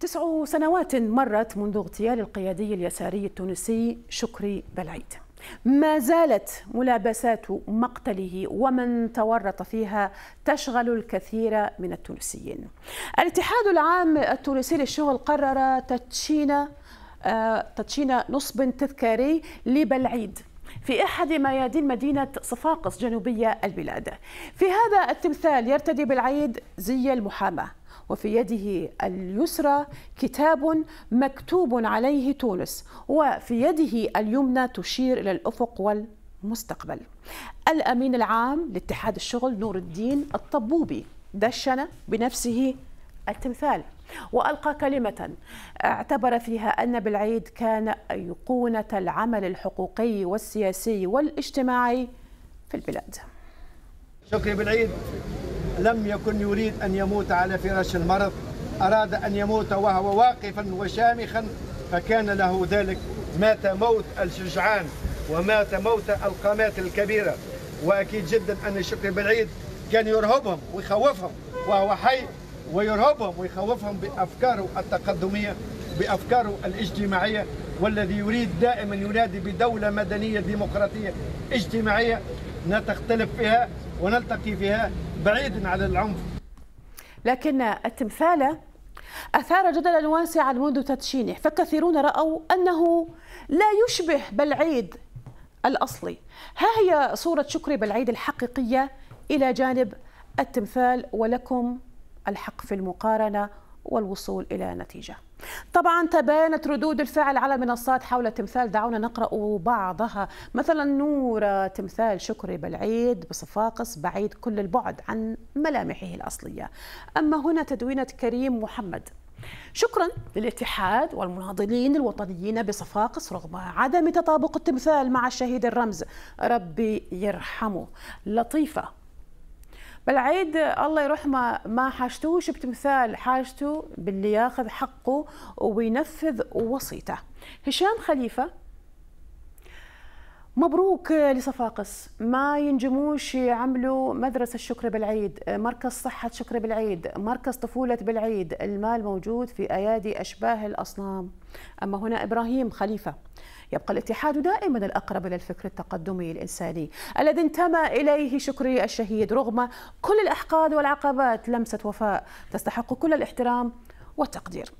تسع سنوات مرت منذ اغتيال القيادي اليساري التونسي شكري بلعيد ما زالت ملابسات مقتله ومن تورط فيها تشغل الكثير من التونسيين الاتحاد العام التونسي للشغل قرر تدشين آه، تدشين نصب تذكاري لبلعيد في احد ميادين مدينه صفاقس جنوبيه البلاد في هذا التمثال يرتدي بالعيد زي المحاماه وفي يده اليسرى كتاب مكتوب عليه تونس وفي يده اليمنى تشير إلى الأفق والمستقبل الأمين العام لاتحاد الشغل نور الدين الطبوبي دشن بنفسه التمثال وألقى كلمة اعتبر فيها أن بالعيد كان أيقونة العمل الحقوقي والسياسي والاجتماعي في البلاد شكرا بالعيد لم يكن يريد أن يموت على فراش المرض أراد أن يموت وهو واقفا وشامخا فكان له ذلك مات موت الشجعان ومات موت القامات الكبيرة وأكيد جدا أن الشكري بالعيد كان يرهبهم ويخوفهم وهو حي ويرهبهم ويخوفهم بأفكاره التقدمية بأفكاره الاجتماعية والذي يريد دائما ينادي بدولة مدنية ديمقراطية اجتماعية نتختلف فيها ونلتقي فيها بعيد عن العنف لكن التمثال أثار جدلا واسعا منذ تدشينه فكثيرون رأوا أنه لا يشبه بالعيد الأصلي ها هي صورة شكري بالعيد الحقيقية إلى جانب التمثال ولكم الحق في المقارنة والوصول إلى نتيجة طبعا تبانت ردود الفعل على منصات حول التمثال دعونا نقرأ بعضها مثلا نور آه، تمثال شكري بالعيد بصفاقس بعيد كل البعد عن ملامحه الأصلية أما هنا تدوينة كريم محمد شكرا للاتحاد والمناضلين الوطنيين بصفاقس رغم عدم تطابق التمثال مع الشهيد الرمز ربي يرحمه لطيفة بالعيد الله يرحمه ما حاجتوش بتمثال حاجته باللي ياخذ حقه وينفذ وصيته هشام خليفه مبروك لصفاقس ما ينجموش يعملوا مدرسة الشكر بالعيد مركز صحة شكر بالعيد مركز طفولة بالعيد المال موجود في أيادي أشباه الأصنام أما هنا إبراهيم خليفة يبقى الاتحاد دائما الأقرب إلى الفكر التقدمي الإنساني الذي انتمى إليه شكري الشهيد رغم كل الأحقاد والعقبات لمسة وفاء تستحق كل الاحترام والتقدير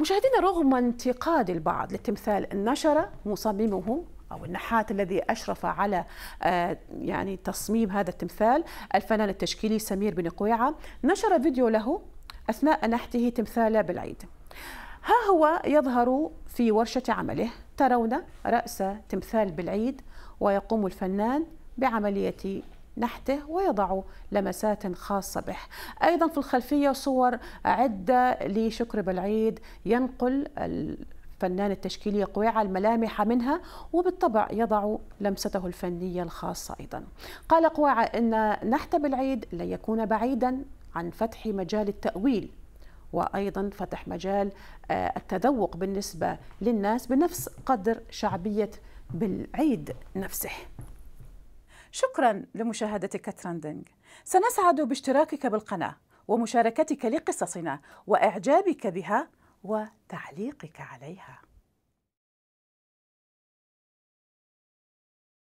مشاهدينا رغم انتقاد البعض لتمثال النشرة مصممه أو النحات الذي أشرف على آه، يعني تصميم هذا التمثال الفنان التشكيلي سمير بن قويعة نشر فيديو له أثناء نحته تمثال بالعيد ها هو يظهر في ورشة عمله ترون رأس تمثال بالعيد ويقوم الفنان بعملية نحته ويضع لمسات خاصة به أيضا في الخلفية صور عدة لشكر بالعيد ينقل الفنان التشكيلي قويع الملامح منها وبالطبع يضع لمسته الفنية الخاصة أيضا قال قويع أن نحت بالعيد لن يكون بعيدا عن فتح مجال التأويل وأيضا فتح مجال آه، التذوق بالنسبة للناس بنفس قدر شعبية بالعيد نفسه شكرا لمشاهدتك ترندنج سنسعد باشتراكك بالقناة ومشاركتك لقصصنا وإعجابك بها وتعليقك عليها